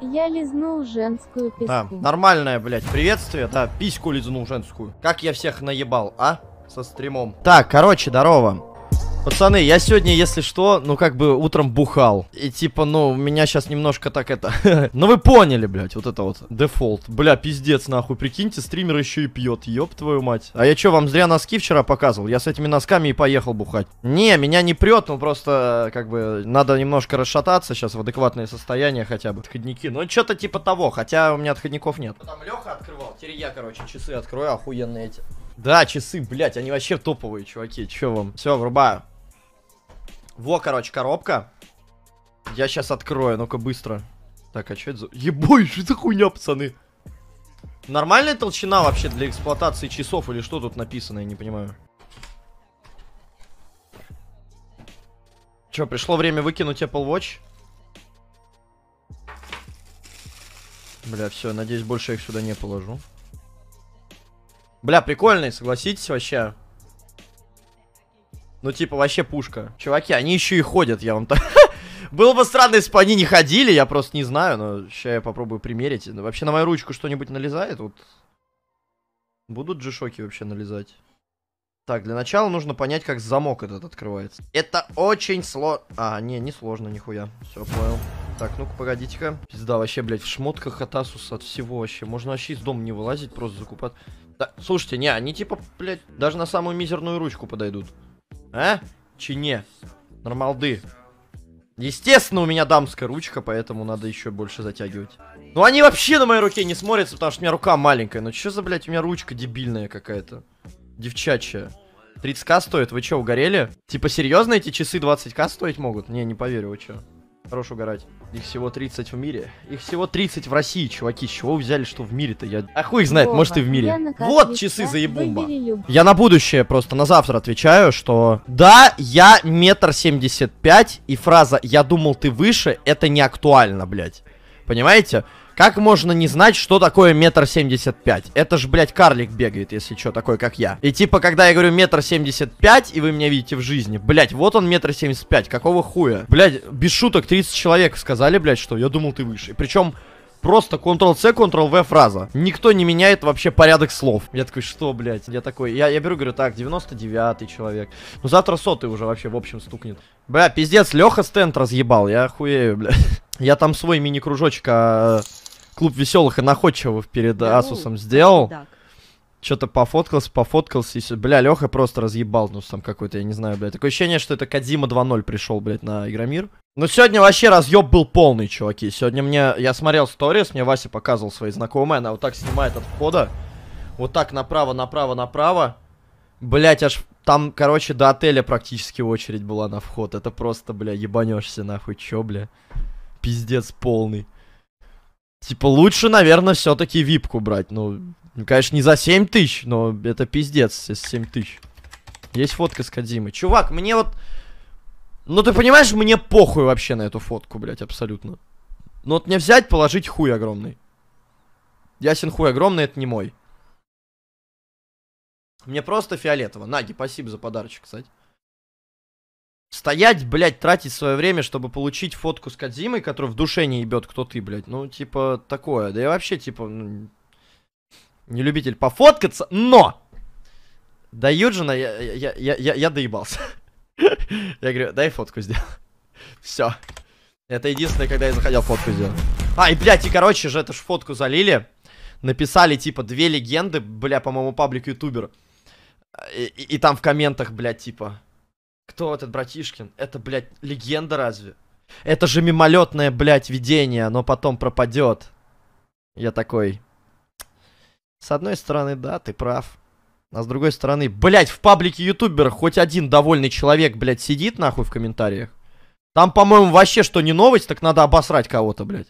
Я лизнул женскую писку. Да, нормальное, блядь, приветствие. Да, письку лизнул женскую. Как я всех наебал, а? Со стримом. Так, короче, здорово. Пацаны, я сегодня, если что, ну как бы утром бухал. И типа, ну, у меня сейчас немножко так это... ну вы поняли, блядь, вот это вот дефолт. Бля, пиздец, нахуй, прикиньте, стример еще и пьет, ёб твою мать. А я что вам зря носки вчера показывал? Я с этими носками и поехал бухать. Не, меня не прет, ну просто, как бы, надо немножко расшататься сейчас в адекватное состояние хотя бы. Отходники, ну что то типа того, хотя у меня отходников нет. Там Леха открывал, теперь я, короче, часы открою, охуенные эти. Да, часы, блядь, они вообще топовые, чуваки, чё вам? Все, врубаю. Во, короче, коробка. Я сейчас открою, ну-ка быстро. Так, а что это за... Ебой, что это хуйня, пацаны? Нормальная толщина вообще для эксплуатации часов или что тут написано, я не понимаю. Че, пришло время выкинуть Apple Watch? Бля, все, надеюсь, больше я их сюда не положу. Бля, прикольный, согласитесь, вообще. Ну, типа, вообще пушка. Чуваки, они еще и ходят, я вам так... Было бы странно, если бы они не ходили, я просто не знаю, но сейчас я попробую примерить. Ну, вообще на мою ручку что-нибудь налезает? Вот. Будут же шоки вообще налезать? Так, для начала нужно понять, как замок этот открывается. Это очень сложно... А, не, не сложно, нихуя. Все, понял. Так, ну-ка, погодите-ка. Пизда, вообще, блядь, в шмотках от Асуса от всего вообще. Можно вообще из дома не вылазить, просто закупать. Да, слушайте, не, они типа, блядь, даже на самую мизерную ручку подойдут. А? Чине. Нормалды. Естественно, у меня дамская ручка, поэтому надо еще больше затягивать. Ну они вообще на моей руке не смотрятся, потому что у меня рука маленькая. Ну что за, блядь, у меня ручка дебильная какая-то. Девчачья. 30к стоит, вы чё, угорели? Типа серьезно эти часы 20к стоить могут? Не, не поверю, вы чё. Хорош угорать. Их всего 30 в мире. Их всего 30 в России, чуваки. С чего вы взяли, что в мире-то? Я... А хуй их знает, Бога, может и в мире. Вот часы заебумба. Я на будущее просто, на завтра отвечаю, что... Да, я метр семьдесят пять, и фраза «я думал ты выше» это не актуально, блядь. Понимаете? Как можно не знать, что такое метр семьдесят пять? Это ж, блядь, карлик бегает, если что, такой, как я. И типа, когда я говорю метр семьдесят пять, и вы меня видите в жизни, блядь, вот он метр семьдесят пять, какого хуя? Блядь, без шуток, 30 человек сказали, блядь, что я думал ты выше. Причем Просто Ctrl-C, Ctrl-V фраза. Никто не меняет вообще порядок слов. Я такой, что, блядь? Я такой, я, я беру, говорю, так, 99-й человек. Ну завтра сотый уже вообще, в общем, стукнет. Бля, пиздец, Леха стенд разъебал, я хуею, блядь. Я там свой мини-кружочек, а клуб веселых и находчивых перед да, Асусом ну, сделал. Что-то пофоткался, пофоткался. И... Бля, Леха просто разъебал, ну, там какой-то, я не знаю, блядь. Такое ощущение, что это Кадима 2.0 пришел, блядь, на Игромир. Ну, сегодня вообще разъеб был полный, чуваки. Сегодня мне, я смотрел сторис, мне Вася показывал свои знакомые, она вот так снимает от входа. Вот так направо, направо, направо. Блять, аж там, короче, до отеля практически очередь была на вход. Это просто, бля, ебанешься нахуй, чё, бля. Пиздец полный. Типа, лучше, наверное, все-таки випку брать. Ну, ну, конечно, не за 7 тысяч, но это пиздец, если 7 тысяч. Есть фотка с Кадзимой. Чувак, мне вот... Ну, ты понимаешь, мне похуй вообще на эту фотку, блядь, абсолютно. Ну, вот мне взять, положить хуй огромный. Ясен хуй огромный, это не мой. Мне просто фиолетово. Наги, спасибо за подарочек, кстати. Стоять, блядь, тратить свое время, чтобы получить фотку с Кадзимой, которую в душе не ебет, кто ты, блядь. Ну, типа, такое. Да я вообще, типа, ну, не любитель пофоткаться, но! До Юджина я, я, я, я, я доебался. Я говорю, дай фотку сделай. Все. Это единственное, когда я заходил фотку сделать. А, и, блядь, и, короче же, это ж фотку залили. Написали, типа, две легенды, бля, по-моему, паблик ютубер. И, и, и там в комментах, блядь, типа... Кто этот братишкин? Это, блядь, легенда разве? Это же мимолетное, блядь, видение, оно потом пропадет. Я такой... С одной стороны, да, ты прав. А с другой стороны, блядь, в паблике ютуберов хоть один довольный человек, блядь, сидит нахуй в комментариях. Там, по-моему, вообще что не новость, так надо обосрать кого-то, блядь.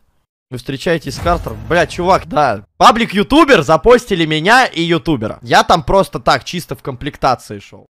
Вы встречаетесь с Картером? Бля, чувак, да. Паблик ютубер запостили меня и ютубера. Я там просто так, чисто в комплектации шел.